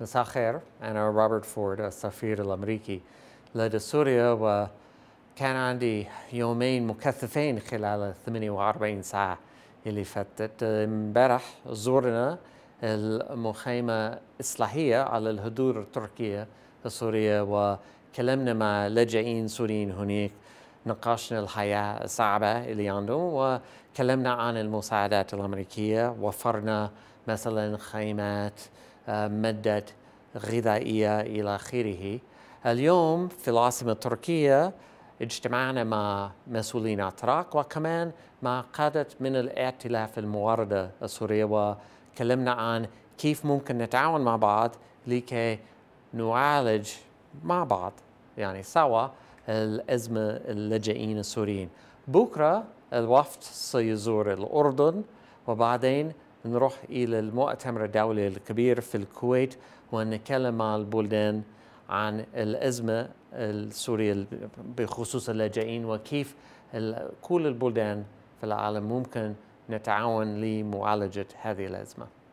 مساء خير أنا روبرت فورد السفير الأمريكي لدى سوريا وكان عندي يومين مكثفين خلال 48 ساعة اللي فاتت امبارح زورنا المخيمة الاصلاحيه على الهدور التركية السورية وكلمنا مع لاجئين سوريين هناك نقاشنا الحياة الصعبة اللي عندهم وكلمنا عن المساعدات الأمريكية وفرنا مثلا خيمات مادات غذائية إلى آخره اليوم في العاصمة التركية اجتمعنا مع مسؤولين أتراك وكمان مع قادة من الائتلاف المواردة السورية وكلمنا عن كيف ممكن نتعاون مع بعض لكي نعالج مع بعض يعني سوا الأزمة اللاجئين السوريين بكرة الوفد سيزور الأردن وبعدين نروح إلى المؤتمر الدولي الكبير في الكويت ونتكلم مع البلدان عن الأزمة السورية بخصوص اللاجئين وكيف كل البلدان في العالم ممكن نتعاون لمعالجة هذه الأزمة